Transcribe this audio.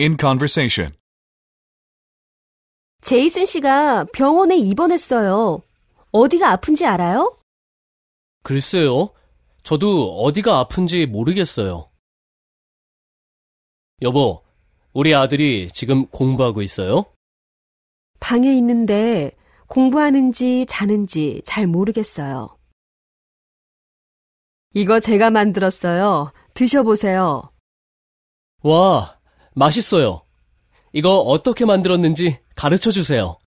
In conversation. 제이슨 씨가 병원에 입원했어요. 어디가 아픈지 알아요? 글쎄요. 저도 어디가 아픈지 모르겠어요. 여보, 우리 아들이 지금 공부하고 있어요? 방에 있는데 공부하는지 자는지 잘 모르겠어요. 이거 제가 만들었어요. 드셔보세요. 와, 맛있어요. 이거 어떻게 만들었는지 가르쳐 주세요.